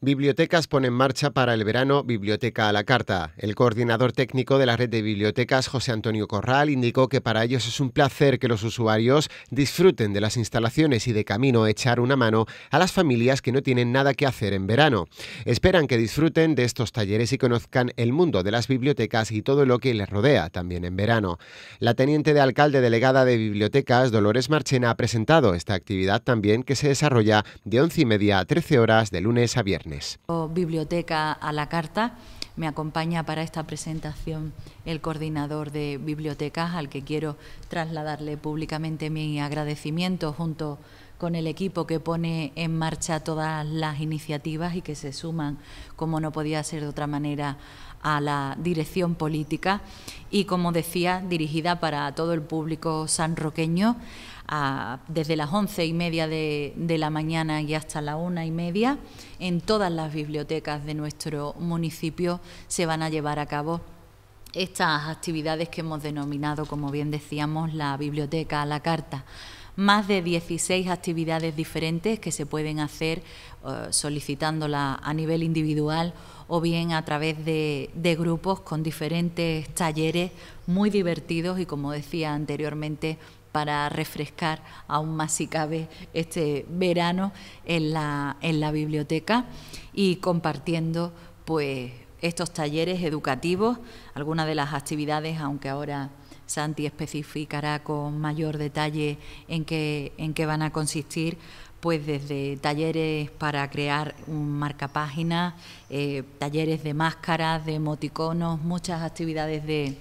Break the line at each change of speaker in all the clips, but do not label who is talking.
Bibliotecas pone en marcha para el verano Biblioteca a la Carta. El coordinador técnico de la red de bibliotecas, José Antonio Corral, indicó que para ellos es un placer que los usuarios disfruten de las instalaciones y de camino echar una mano a las familias que no tienen nada que hacer en verano. Esperan que disfruten de estos talleres y conozcan el mundo de las bibliotecas y todo lo que les rodea también en verano. La teniente de alcalde delegada de bibliotecas, Dolores Marchena, ha presentado esta actividad también que se desarrolla de 11 y media a 13 horas de lunes a viernes.
Biblioteca a la carta. Me acompaña para esta presentación el coordinador de bibliotecas, al que quiero trasladarle públicamente mi agradecimiento junto a con el equipo que pone en marcha todas las iniciativas y que se suman, como no podía ser de otra manera, a la dirección política y, como decía, dirigida para todo el público sanroqueño desde las once y media de, de, la mañana y hasta la una y media. En todas las bibliotecas de nuestro municipio se van a llevar a cabo estas actividades que hemos denominado, como bien decíamos, la biblioteca a la carta más de 16 actividades diferentes que se pueden hacer eh, solicitándola a nivel individual o bien a través de, de, grupos con diferentes talleres muy divertidos y como decía anteriormente para refrescar aún más si cabe este verano en la, en la biblioteca y compartiendo pues estos talleres educativos, algunas de las actividades, aunque ahora Santi especificará con mayor detalle en qué, en qué van a consistir, pues desde talleres para crear un marca eh, talleres de máscaras, de emoticonos, muchas actividades de,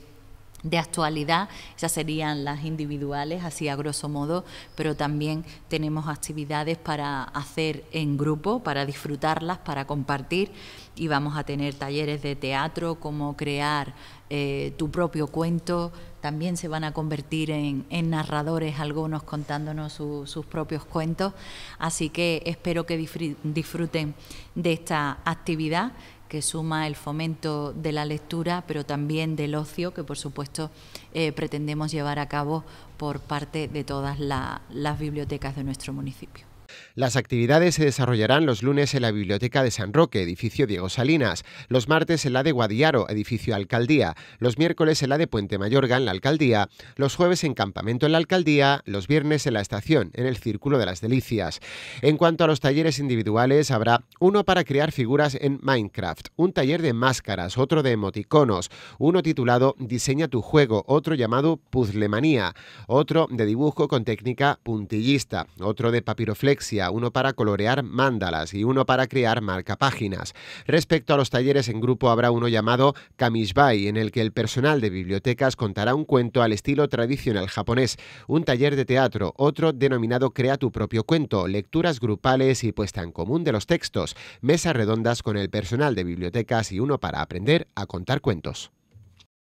de actualidad, esas serían las individuales, así a grosso modo, pero también tenemos actividades para hacer en grupo, para disfrutarlas, para compartir y vamos a tener talleres de teatro, como crear eh, tu propio cuento, también se van a convertir en, narradores algunos contándonos sus propios cuentos. Así que espero que disfruten de esta actividad que suma el fomento de la lectura, pero también del ocio, que por supuesto eh, pretendemos llevar a cabo por parte de todas las bibliotecas de nuestro municipio.
Las actividades se desarrollarán los lunes en la Biblioteca de San Roque, edificio Diego Salinas, los martes en la de Guadiaro, edificio Alcaldía, los miércoles en la de Puente Mayorga, en la Alcaldía, los jueves en Campamento en la Alcaldía, los viernes en la Estación, en el Círculo de las Delicias. En cuanto a los talleres individuales, habrá uno para crear figuras en Minecraft, un taller de máscaras, otro de emoticonos, uno titulado Diseña tu juego, otro llamado Puzzlemanía, otro de dibujo con técnica puntillista, otro de papiroflex uno para colorear mandalas y uno para crear marcapáginas. Respecto a los talleres en grupo habrá uno llamado Kamishbai, en el que el personal de bibliotecas contará un cuento al estilo tradicional japonés, un taller de teatro, otro denominado Crea tu propio cuento, lecturas grupales y puesta en común de los textos, mesas redondas con el personal de bibliotecas y uno para aprender a contar cuentos.